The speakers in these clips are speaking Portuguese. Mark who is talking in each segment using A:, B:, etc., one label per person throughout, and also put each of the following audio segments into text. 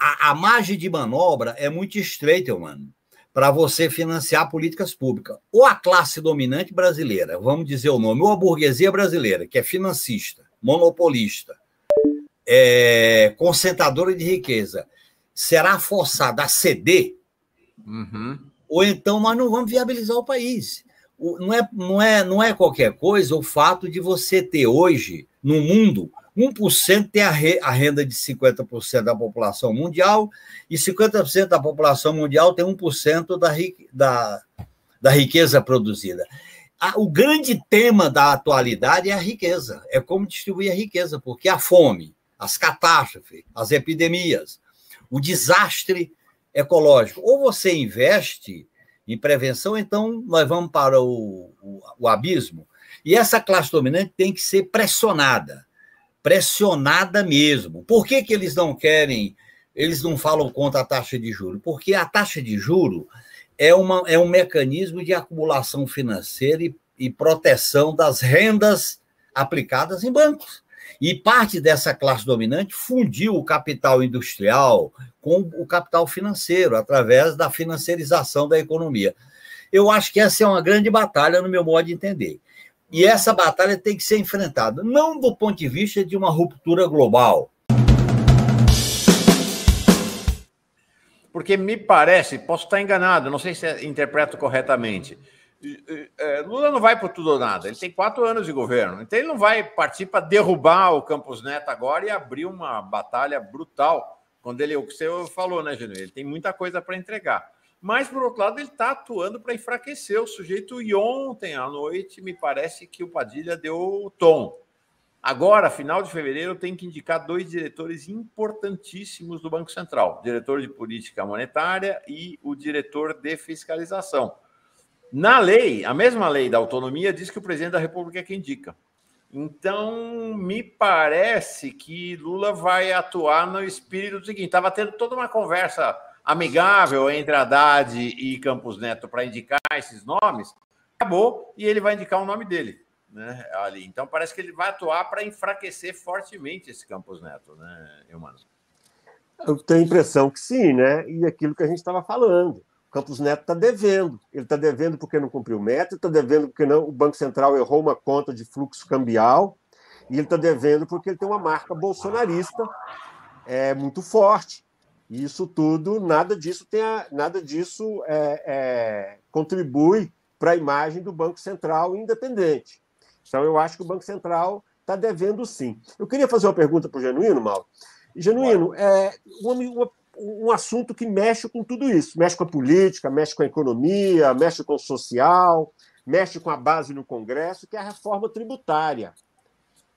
A: a, a margem de manobra é muito estreita, mano, para você financiar políticas públicas. Ou a classe dominante brasileira, vamos dizer o nome, ou a burguesia brasileira, que é financista, monopolista, é, concentradora de riqueza, será forçada a ceder, uhum. ou então nós não vamos viabilizar o país. O, não, é, não, é, não é qualquer coisa o fato de você ter hoje, no mundo, 1% tem a, re, a renda de 50% da população mundial, e 50% da população mundial tem 1% da, da, da riqueza produzida. A, o grande tema da atualidade é a riqueza, é como distribuir a riqueza, porque a fome, as catástrofes, as epidemias, o desastre ecológico. Ou você investe em prevenção, então nós vamos para o, o, o abismo. E essa classe dominante tem que ser pressionada pressionada mesmo. Por que, que eles não querem, eles não falam contra a taxa de juro? Porque a taxa de juro é, uma, é um mecanismo de acumulação financeira e, e proteção das rendas aplicadas em bancos. E parte dessa classe dominante fundiu o capital industrial com o capital financeiro, através da financiarização da economia. Eu acho que essa é uma grande batalha, no meu modo de entender. E essa batalha tem que ser enfrentada,
B: não do ponto de vista de uma ruptura global. Porque me parece, posso estar enganado, não sei se interpreto corretamente. É, Lula não vai por tudo ou nada, ele tem quatro anos de governo, então ele não vai partir para derrubar o Campos Neto agora e abrir uma batalha brutal. Quando ele, o que você falou, né, Genu? Ele tem muita coisa para entregar. Mas, por outro lado, ele está atuando para enfraquecer o sujeito. E ontem à noite, me parece que o Padilha deu o tom. Agora, final de fevereiro, tem que indicar dois diretores importantíssimos do Banco Central: diretor de política monetária e o diretor de fiscalização. Na lei, a mesma lei da autonomia diz que o presidente da República é quem indica. Então, me parece que Lula vai atuar no espírito do seguinte: estava tendo toda uma conversa amigável entre Haddad e Campos Neto para indicar esses nomes, acabou e ele vai indicar o nome dele. Né, ali. Então parece que ele vai atuar para enfraquecer fortemente esse Campos Neto, né, Eumano?
C: Eu tenho a impressão que sim, né? E aquilo que a gente estava falando. O Campos Neto está devendo. Ele está devendo porque não cumpriu meta, está devendo porque não, o Banco Central errou uma conta de fluxo cambial, e ele está devendo porque ele tem uma marca bolsonarista é, muito forte. E isso tudo, nada disso tem a, nada disso é, é, contribui para a imagem do Banco Central independente. Então, eu acho que o Banco Central está devendo sim. Eu queria fazer uma pergunta para o Genuíno, Mauro. Genuíno, é um, um assunto que mexe com tudo isso. Mexe com a política, mexe com a economia, mexe com o social, mexe com a base no Congresso, que é a reforma tributária,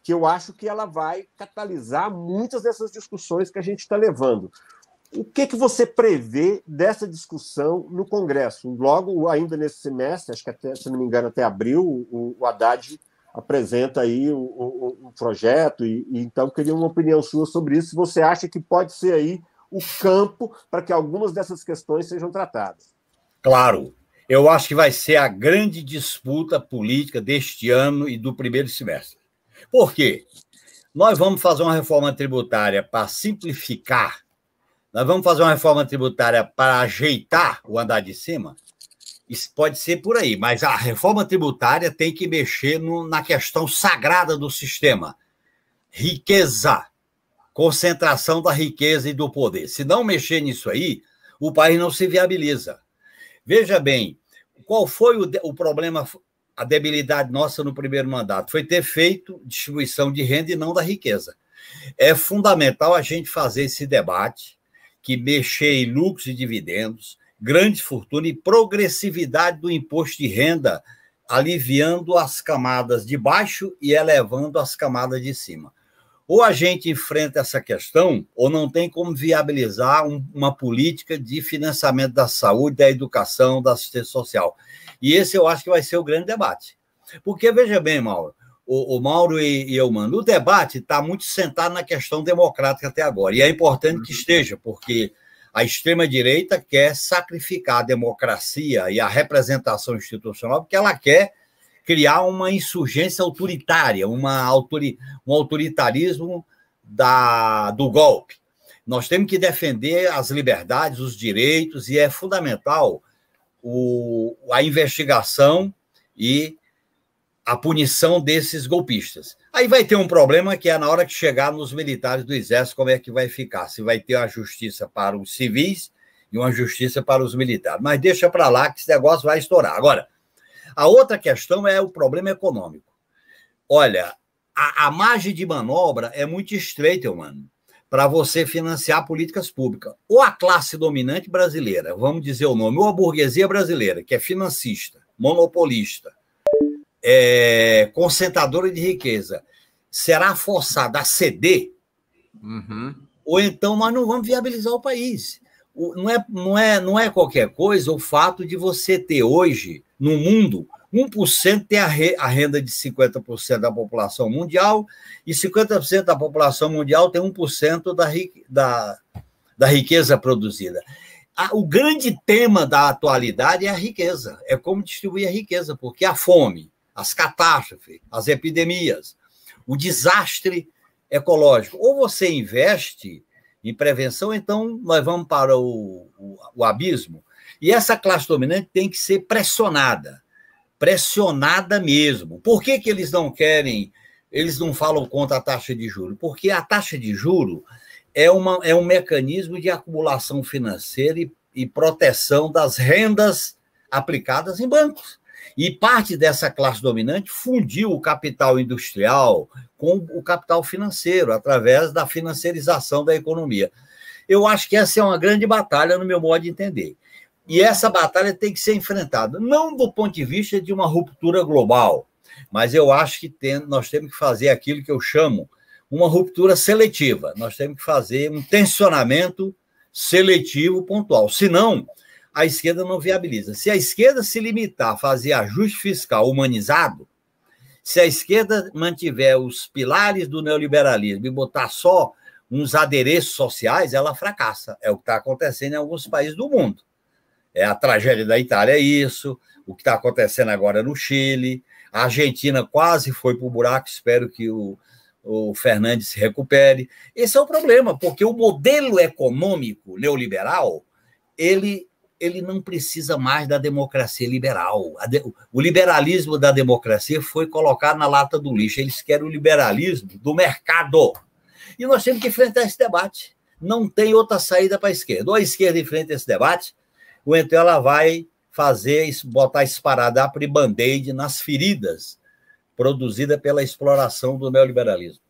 C: que eu acho que ela vai catalisar muitas dessas discussões que a gente está levando. O que, que você prevê dessa discussão no Congresso? Logo, ainda nesse semestre, acho que até, se não me engano, até abril, o, o Haddad apresenta aí o, o, o projeto, e, e, então queria uma opinião sua sobre isso, se você acha que pode ser aí o campo para que algumas dessas questões sejam tratadas.
A: Claro, eu acho que vai ser a grande disputa política deste ano e do primeiro semestre. Por quê? Nós vamos fazer uma reforma tributária para simplificar nós vamos fazer uma reforma tributária para ajeitar o andar de cima? Isso pode ser por aí, mas a reforma tributária tem que mexer no, na questão sagrada do sistema: riqueza, concentração da riqueza e do poder. Se não mexer nisso aí, o país não se viabiliza. Veja bem, qual foi o, o problema, a debilidade nossa no primeiro mandato? Foi ter feito distribuição de renda e não da riqueza. É fundamental a gente fazer esse debate que mexer em lucros e dividendos, grande fortuna e progressividade do imposto de renda, aliviando as camadas de baixo e elevando as camadas de cima. Ou a gente enfrenta essa questão, ou não tem como viabilizar um, uma política de financiamento da saúde, da educação, da assistência social. E esse eu acho que vai ser o grande debate. Porque, veja bem, Mauro, o, o Mauro e, e eu, mano, o debate está muito sentado na questão democrática até agora. E é importante que esteja, porque a extrema-direita quer sacrificar a democracia e a representação institucional, porque ela quer criar uma insurgência autoritária, uma autori, um autoritarismo da, do golpe. Nós temos que defender as liberdades, os direitos, e é fundamental o, a investigação e a punição desses golpistas. Aí vai ter um problema que é na hora que chegar nos militares do Exército, como é que vai ficar? Se vai ter uma justiça para os civis e uma justiça para os militares. Mas deixa para lá que esse negócio vai estourar. Agora, a outra questão é o problema econômico. Olha, a, a margem de manobra é muito estreita, mano, para você financiar políticas públicas. Ou a classe dominante brasileira, vamos dizer o nome, ou a burguesia brasileira, que é financista, monopolista, é, concentradora de riqueza será forçada a ceder, uhum. ou então nós não vamos viabilizar o país. não, é, não, é, não é qualquer coisa o fato de você ter hoje, no mundo, 1% tem a, re, a renda de 50% da população mundial, e 50% da população mundial tem 1% da, da, da riqueza produzida. O grande tema da atualidade é a riqueza, é como distribuir a riqueza, porque a fome, as catástrofes, as epidemias, o desastre ecológico. Ou você investe em prevenção, então nós vamos para o, o, o abismo. E essa classe dominante tem que ser pressionada, pressionada mesmo. Por que, que eles não querem, eles não falam contra a taxa de juro? Porque a taxa de juro é, uma, é um mecanismo de acumulação financeira e, e proteção das rendas aplicadas em bancos. E parte dessa classe dominante fundiu o capital industrial com o capital financeiro, através da financiarização da economia. Eu acho que essa é uma grande batalha, no meu modo de entender. E essa batalha tem que ser enfrentada, não do ponto de vista de uma ruptura global, mas eu acho que tem, nós temos que fazer aquilo que eu chamo uma ruptura seletiva. Nós temos que fazer um tensionamento seletivo pontual. Senão, a esquerda não viabiliza. Se a esquerda se limitar a fazer ajuste fiscal humanizado, se a esquerda mantiver os pilares do neoliberalismo e botar só uns adereços sociais, ela fracassa. É o que está acontecendo em alguns países do mundo. É a tragédia da Itália é isso, o que está acontecendo agora no Chile. A Argentina quase foi para o buraco, espero que o, o Fernandes se recupere. Esse é o problema, porque o modelo econômico neoliberal ele ele não precisa mais da democracia liberal. O liberalismo da democracia foi colocado na lata do lixo. Eles querem o liberalismo do mercado. E nós temos que enfrentar esse debate. Não tem outra saída para a esquerda. Ou a esquerda enfrenta esse debate, ou então ela vai fazer, botar esparadrapo e band-aid nas feridas produzida pela exploração do neoliberalismo.